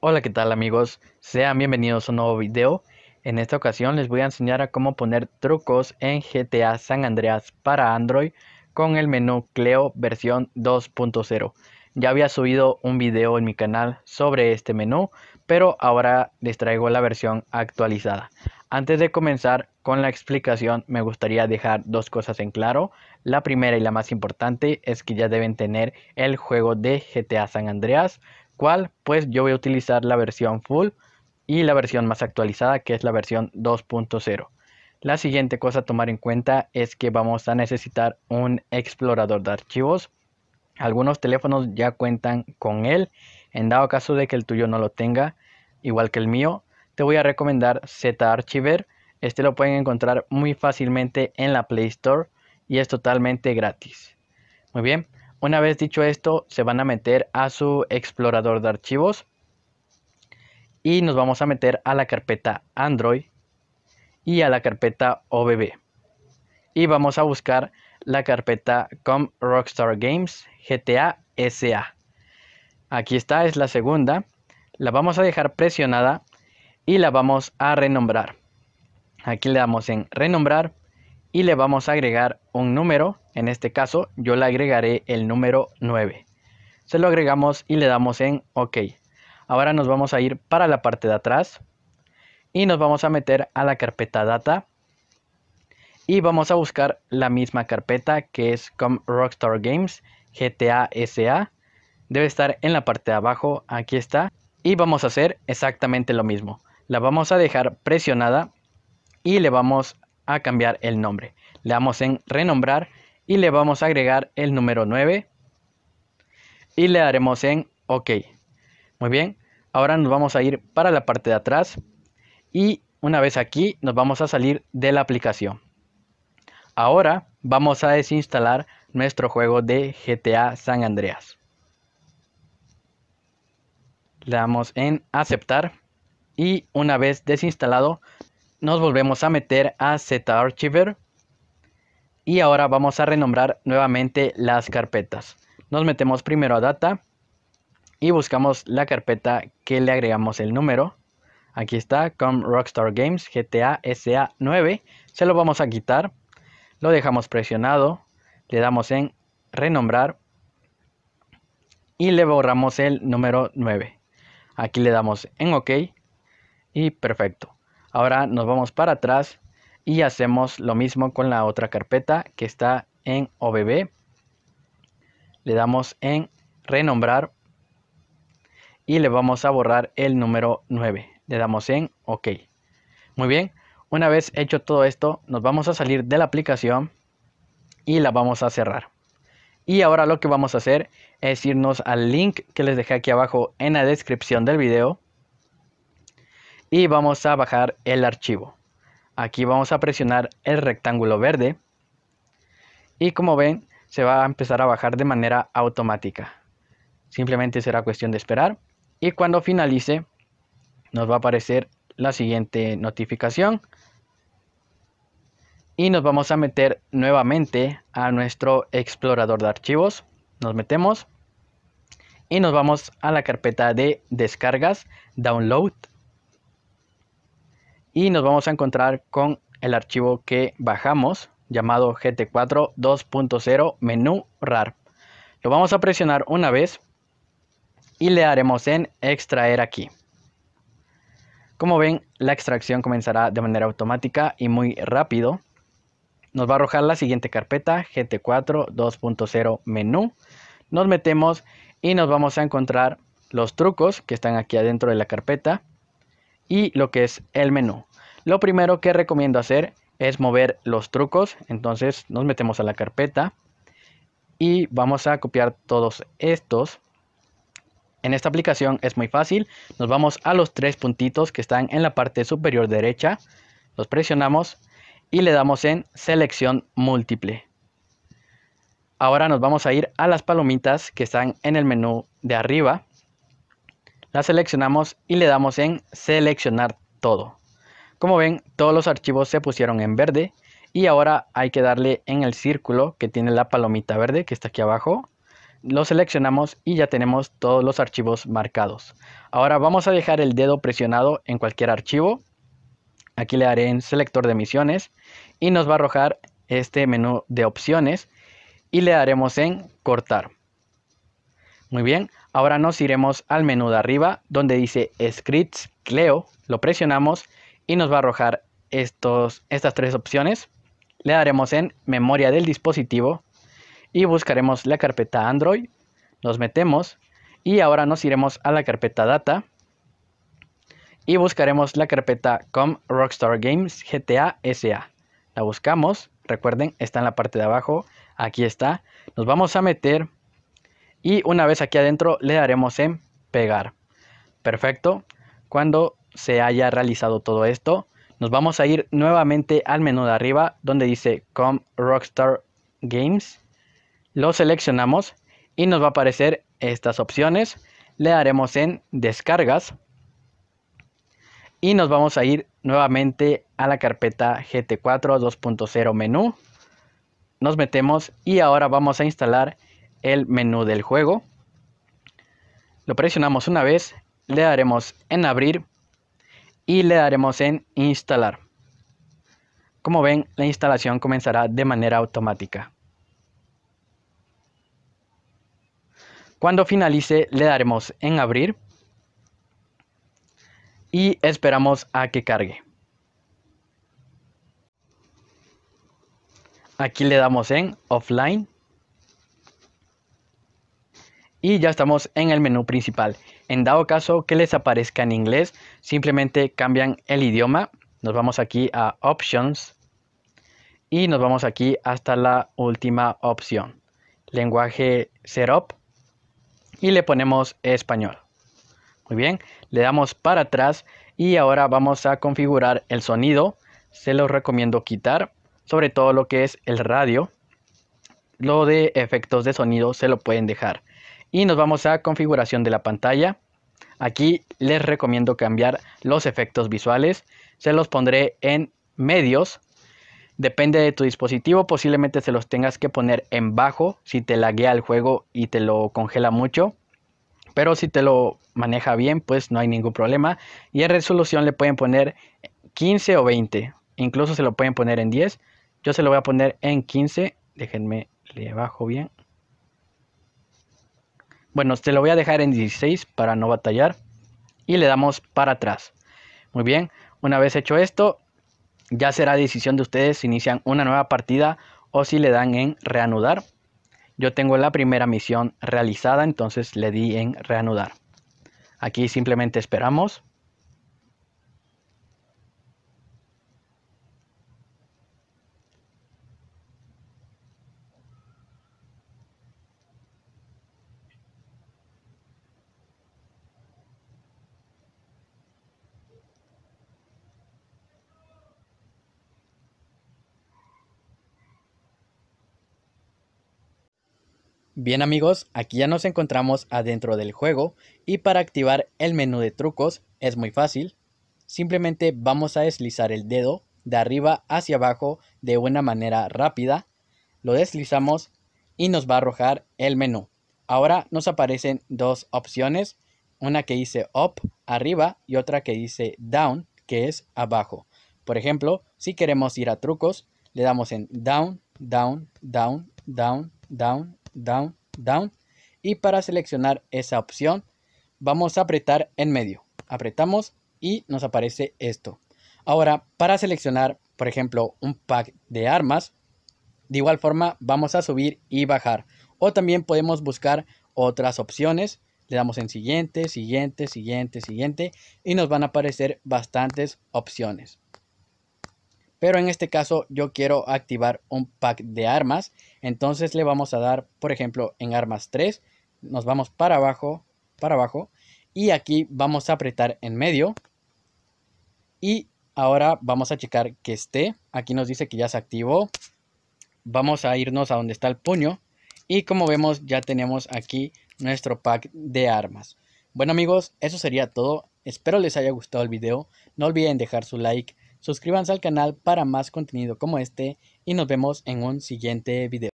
Hola qué tal amigos, sean bienvenidos a un nuevo video. En esta ocasión les voy a enseñar a cómo poner trucos en GTA San Andreas para Android con el menú Cleo versión 2.0. Ya había subido un video en mi canal sobre este menú, pero ahora les traigo la versión actualizada. Antes de comenzar con la explicación, me gustaría dejar dos cosas en claro. La primera y la más importante es que ya deben tener el juego de GTA San Andreas cual pues yo voy a utilizar la versión full y la versión más actualizada que es la versión 2.0. La siguiente cosa a tomar en cuenta es que vamos a necesitar un explorador de archivos. Algunos teléfonos ya cuentan con él. En dado caso de que el tuyo no lo tenga, igual que el mío, te voy a recomendar ZArchiver. Este lo pueden encontrar muy fácilmente en la Play Store y es totalmente gratis. Muy bien, una vez dicho esto, se van a meter a su explorador de archivos y nos vamos a meter a la carpeta Android y a la carpeta OBB. Y vamos a buscar la carpeta com Rockstar Games GTA SA. Aquí está, es la segunda. La vamos a dejar presionada y la vamos a renombrar. Aquí le damos en renombrar y le vamos a agregar un número, en este caso yo le agregaré el número 9. Se lo agregamos y le damos en OK. Ahora nos vamos a ir para la parte de atrás y nos vamos a meter a la carpeta data y vamos a buscar la misma carpeta que es com Rockstar Games GTA SA. Debe estar en la parte de abajo, aquí está. Y vamos a hacer exactamente lo mismo. La vamos a dejar presionada y le vamos a cambiar el nombre. Le damos en renombrar y le vamos a agregar el número 9 y le daremos en OK. Muy bien, ahora nos vamos a ir para la parte de atrás y una vez aquí nos vamos a salir de la aplicación. Ahora vamos a desinstalar nuestro juego de GTA San Andreas. Le damos en aceptar y una vez desinstalado nos volvemos a meter a ZArchiver y ahora vamos a renombrar nuevamente las carpetas. Nos metemos primero a Data y buscamos la carpeta que le agregamos el número. Aquí está, com Rockstar Games GTA SA 9. Se lo vamos a quitar. Lo dejamos presionado. Le damos en renombrar. Y le borramos el número 9. Aquí le damos en OK. Y perfecto. Ahora nos vamos para atrás y hacemos lo mismo con la otra carpeta que está en OBB. Le damos en renombrar y le vamos a borrar el número 9. Le damos en OK. Muy bien, una vez hecho todo esto, nos vamos a salir de la aplicación y la vamos a cerrar. Y ahora lo que vamos a hacer es irnos al link que les dejé aquí abajo en la descripción del video y vamos a bajar el archivo. Aquí vamos a presionar el rectángulo verde y como ven se va a empezar a bajar de manera automática. Simplemente será cuestión de esperar y cuando finalice nos va a aparecer la siguiente notificación y nos vamos a meter nuevamente a nuestro explorador de archivos. Nos metemos y nos vamos a la carpeta de descargas, download y nos vamos a encontrar con el archivo que bajamos llamado GT4 2.0 menú RAR. Lo vamos a presionar una vez y le haremos en extraer aquí. Como ven, la extracción comenzará de manera automática y muy rápido. Nos va a arrojar la siguiente carpeta, GT4 2.0 menú. Nos metemos y nos vamos a encontrar los trucos que están aquí adentro de la carpeta y lo que es el menú. Lo primero que recomiendo hacer es mover los trucos. Entonces nos metemos a la carpeta y vamos a copiar todos estos. En esta aplicación es muy fácil. Nos vamos a los tres puntitos que están en la parte superior derecha. Los presionamos y le damos en selección múltiple. Ahora nos vamos a ir a las palomitas que están en el menú de arriba. Las seleccionamos y le damos en seleccionar todo. Como ven, todos los archivos se pusieron en verde y ahora hay que darle en el círculo que tiene la palomita verde que está aquí abajo. Lo seleccionamos y ya tenemos todos los archivos marcados. Ahora vamos a dejar el dedo presionado en cualquier archivo. Aquí le haré en selector de misiones y nos va a arrojar este menú de opciones y le daremos en cortar. Muy bien, ahora nos iremos al menú de arriba donde dice Scripts Cleo, lo presionamos y nos va a arrojar estos, estas tres opciones. Le daremos en memoria del dispositivo y buscaremos la carpeta Android. Nos metemos y ahora nos iremos a la carpeta Data y buscaremos la carpeta com Rockstar Games GTA SA. La buscamos, recuerden, está en la parte de abajo, aquí está. Nos vamos a meter y una vez aquí adentro le daremos en pegar. Perfecto. Cuando se haya realizado todo esto, nos vamos a ir nuevamente al menú de arriba donde dice Com Rockstar Games. Lo seleccionamos y nos va a aparecer estas opciones. Le daremos en descargas y nos vamos a ir nuevamente a la carpeta GT4 2.0 menú. Nos metemos y ahora vamos a instalar el menú del juego. Lo presionamos una vez, le daremos en abrir y le daremos en instalar. Como ven, la instalación comenzará de manera automática. Cuando finalice le daremos en abrir y esperamos a que cargue. Aquí le damos en offline y ya estamos en el menú principal. En dado caso que les aparezca en inglés, simplemente cambian el idioma. Nos vamos aquí a Options y nos vamos aquí hasta la última opción. Lenguaje Setup y le ponemos español. Muy bien, le damos para atrás y ahora vamos a configurar el sonido. Se los recomiendo quitar, sobre todo lo que es el radio. Lo de efectos de sonido se lo pueden dejar y nos vamos a configuración de la pantalla. Aquí les recomiendo cambiar los efectos visuales. Se los pondré en medios. Depende de tu dispositivo, posiblemente se los tengas que poner en bajo si te laguea el juego y te lo congela mucho. Pero si te lo maneja bien, pues no hay ningún problema. Y en resolución le pueden poner 15 o 20. Incluso se lo pueden poner en 10. Yo se lo voy a poner en 15. Déjenme, le bajo bien. Bueno, te lo voy a dejar en 16 para no batallar. Y le damos para atrás. Muy bien, una vez hecho esto, ya será decisión de ustedes si inician una nueva partida o si le dan en reanudar. Yo tengo la primera misión realizada, entonces le di en reanudar. Aquí simplemente esperamos. Bien amigos, aquí ya nos encontramos adentro del juego y para activar el menú de trucos es muy fácil. Simplemente vamos a deslizar el dedo de arriba hacia abajo de una manera rápida. Lo deslizamos y nos va a arrojar el menú. Ahora nos aparecen dos opciones, una que dice up, arriba, y otra que dice down, que es abajo. Por ejemplo, si queremos ir a trucos, le damos en down, down, down, down, down, down, down y para seleccionar esa opción vamos a apretar en medio. Apretamos y nos aparece esto. Ahora, para seleccionar, por ejemplo, un pack de armas, de igual forma vamos a subir y bajar. O también podemos buscar otras opciones. Le damos en siguiente, siguiente, siguiente, siguiente y nos van a aparecer bastantes opciones. Pero en este caso yo quiero activar un pack de armas. Entonces le vamos a dar, por ejemplo, en armas 3. Nos vamos para abajo, para abajo. Y aquí vamos a apretar en medio. Y ahora vamos a checar que esté. Aquí nos dice que ya se activó. Vamos a irnos a donde está el puño. Y como vemos ya tenemos aquí nuestro pack de armas. Bueno amigos, eso sería todo. Espero les haya gustado el video. No olviden dejar su like Suscríbanse al canal para más contenido como este y nos vemos en un siguiente video.